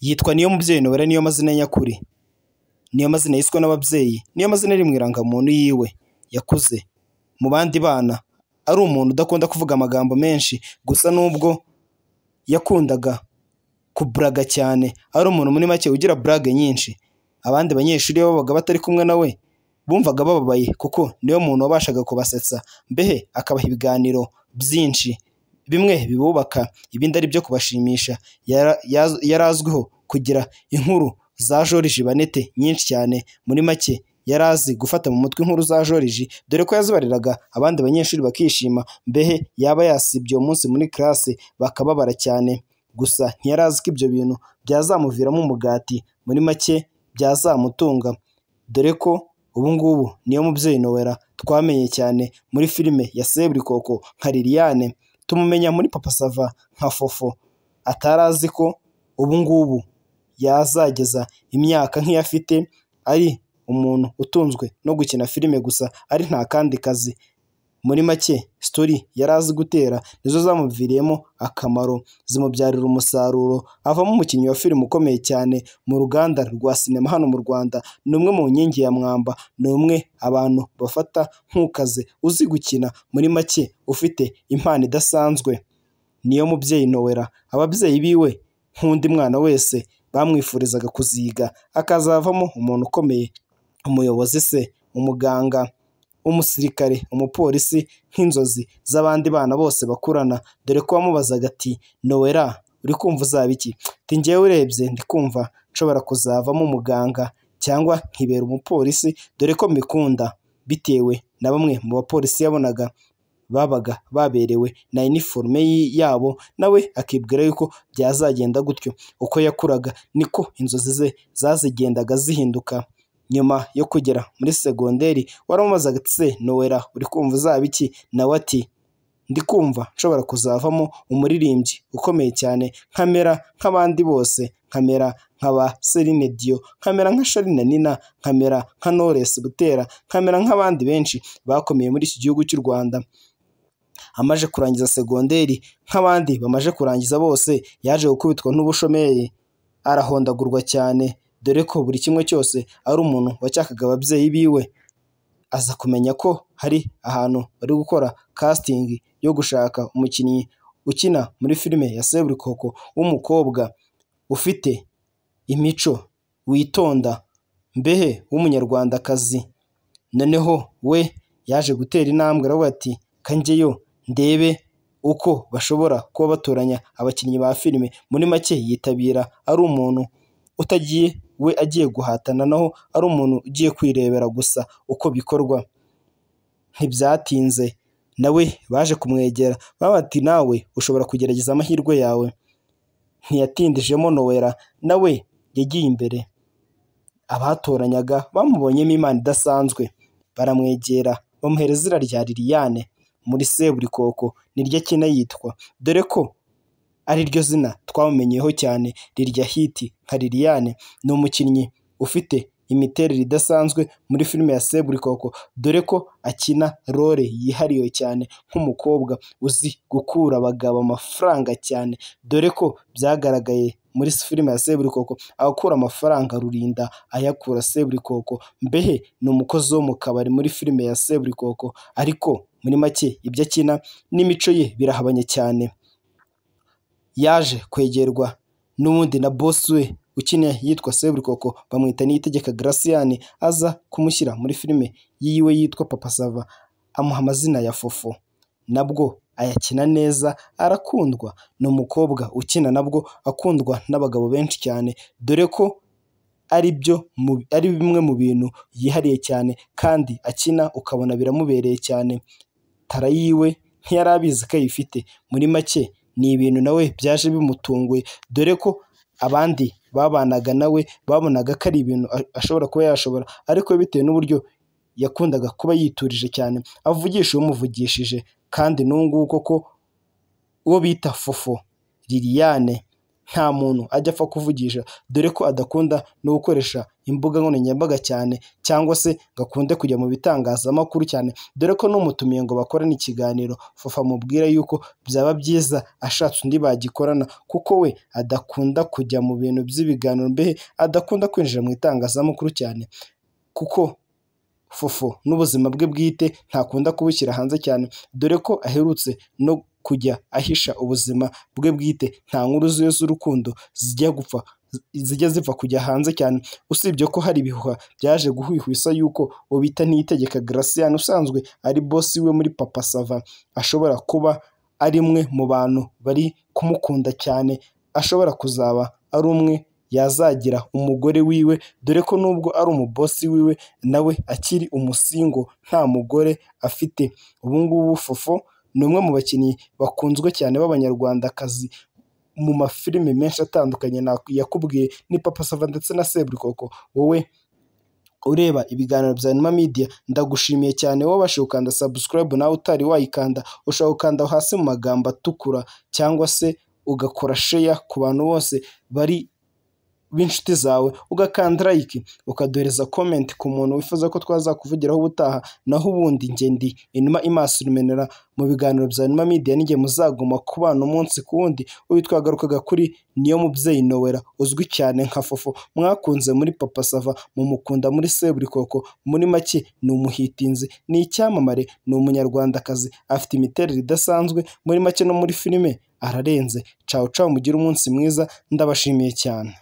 yitwa niyo mubyeyi nobera niyo mazina nyakuri niyo mazina yiswe n'ababyeyi niyo mazina ari mu irangamuntu yiwe yakuze mu bandi bana ari umuntu udakunda kuvuga amagambo menshi gusa n'ubwo yakundaga kuburaga cyane ari umuntu muri make ugira burage nyinshi abandi banyeshuri babaga batari kumwe nawe bumvaga bababaye kuko niyo muntu wabashaga kubasetsa mbehe akabaha ibiganiro byinshi bimwe bibubaka ibindi ari ibyo kubashimisha yari azwiho kugira inkuru za joriji banete nyinshi cyane muri make yari azi gufata mu mutwe inkuru za joriji dore ko yazibariraga abandi banyeshuri bakishima mbehe yaba yasibye uwo munsi muri classe bakababara cyane gusa ntiyari azi ko ibyo bintu byazamuviramo umugati muri make byazamutunga dore ko ubu ngubu niyo mubyeyi nowela twamenye cyane muri filime ya seburikoko nka liliane tumumenya muri papa sava nka fofo atari azi ko ubu ngubu yazageza imyaka nk'iyo afite ari umuntu utunzwe no gukina filime gusa ari nta kandi kazi. muri make sitori yari azi gutera nizo zamuviriyemo akamaro zimubyarira umusaruro avamo umukinnyi wa filime ukomeye cyane mu ruganda rwa sinema hano mu Rwanda ni umwe mu nkingi ya mwamba ni umwe abantu bafata nk'ukaze uzi gukina muri make ufite impano idasanzwe niyo mubyeyi Nowela ababyeyi biwe nk'undi mwana wese bamwifurizaga kuziga akazavamo umuntu ukomeye umuyobozi se umuganga. umusirikare, umupolisi nk'inzozi z'abandi bana bose bakurana dore ko wamubazaga ati nowela uri kumva uzaba iki? Ati njyewe urebye ndi kumva nshobora kuzavamo umuganga cyangwa nkibera umupolisi dore ko mbikunda bitewe na bamwe mu bapolisi yabonaga babaga baberewe na iniforume yabo nawe akibwira yuko byazagenda gutyo uko yakuraga niko inzozi ze zazigendaga zihinduka. nyuma yo kugera muri segonderi waramubazaga ati se nowela uri kumva uzaba iki nawe ati ndi kumva nshobora kuzavamo umuririmbyi ukomeye cyane nkamera nk'abandi bose nkamera nkaba ba Celine nkamera nka Charly Nina nkamera nka Knowless Butera nkamera nk'abandi benshi bakomeye muri iki gihugu cy'u Rwanda amaze kurangiza segonderi nk'abandi bamaze kurangiza bose yaje gukubitwa n'ubushomeri arahondagurwa cyane dore ko buri kimwe cyose ari umuntu wacyakaga ababyeyi biwe, aza kumenya ko hari ahantu bari gukora kasitingi yo gushaka umukinnyi ukina muri filime ya Seburikoko w'umukobwa ufite imico, witonda, mbehe w'umunyarwandakazi, noneho we yaje gutera intambwe aravuga ati "ka ndebe uko bashobora kuba batoranya abakinnyi ba filime", muri make yitabira ari umuntu. utagiye we agiye guhatana naho ari umuntu ugiye kwirebera gusa uko bikorwa ntibyatinze nawe baje kumwegera bati nawe ushobora kugerageza amahirwe yawe ntiyatindijemo nowela nawe yagiye imbere abatoranyaga bamubonyemo imana idasanzwe baramwegera bamuhereza izina rya liliyane muri seburikoko niryo akina yitwa dore ko ari zina twamumenyeyeho cyane rirya hiti nka liliyane ni umukinnyi ufite imiterere idasanzwe muri filime ya seburikoko dore ko akina role yihariye cyane nk'umukobwa uzi gukura abagabo amafaranga cyane dore ko byagaragaye muri filime ya seburikoko abakura amafaranga rurinda ayakura seburikoko mbehe ni umukozi wo mu kabari muri filime ya seburikoko ariko muri make ibyo akina n'imico ye birahabanye cyane. yaje kwegerwa n'ubundi na bosi we ukina yitwa Seburikoko bamwita Niyitegeka Gratien aza kumushyira muri filime yiwe yitwa Papa Sava amuha amazina ya Fofo nabwo ayakina neza arakundwa ni umukobwa ukina nabwo akundwa n'abagabo benshi cyane dore ko ari byo ari bimwe mu bintu yihariye cyane kandi akina ukabona biramubereye cyane tara yiwe ntiyari abizi ko ayifite muri make ni ibintu nawe byaje bimutunguye dore ko abandi babanaga nawe babonaga ko ari ibintu ashobora kuba yashobora ariko bitewe n'uburyo yakundaga kuba yiturije cyane avugisha umuvugishije kandi n'ubu ngubu koko uwo bita fofo Liliane. nta muntu ajya apfa kuvugisha dore ko adakunda no gukoresha imbuga nkoranyambaga cyane cyangwa se ngo akunde kujya mu bitangazamakuru cyane dore ko numutumiye ngo bakorane ikiganiro fufu amubwira yuko byaba byiza ashatse undi bagikorana kuko we adakunda kujya mu bintu by'ibiganiro mbehe adakunda kwinjira mu itangazamakuru cyane kuko fufu n'ubuzima bwe bwite ntakunda kubushyira hanze cyane dore ko aherutse no kujya ahisha ubuzima bwe bwite nta nkuru ze z'urukundo zijya gupfa zijya ziva kujya hanze cyane usibye ko hari ibihuha byaje guhwihwisa yuko Obita Niyitegeka Gratien usanzwe ari bosi we muri Papa Sava ashobora kuba ari umwe mu bantu bari kumukunda cyane ashobora kuzaba ari umwe yazagira umugore wiwe dore ko nubwo ari umubosi wiwe nawe akiri umusingo nta mugore afite ubungubu fofo ni umwe mu bakinnyi bakunzwe cyane b'abanyarwandakazi mu mafilime menshi atandukanye yakubwiye ni Papa Sava ndetse na Seburikoko wowe ureba ibiganiro bya Anima Media ndagushimiye cyane wowe wabashije gukanda subscribe nawe utari wayikanda ushobora gukanda hasi mu magambo atukura cyangwa se ugakora sheya ku bantu bose bari b'inshuti zawe ugakanda like ukaduhereza comment ku muntu wifuza ko twazakuvugiraho ubutaha naho ubundi njye ndi inyuma imaso Rumenera mu biganiro bya Inuma Media ninjye muzaguma kubana umunsi ku wundi uyu twagarukaga kuri niyo mubyeyi Nowera uzwi cyane nka Fofo mwakunze muri Papa Sava mu mukunda muri koko muri make ni umuhitinzi ni icyamamare ni umunyarwandakazi afite imiterere idasanzwe muri make no muri filime ararenze cawu cawu mugire umunsi mwiza ndabashimiye cyane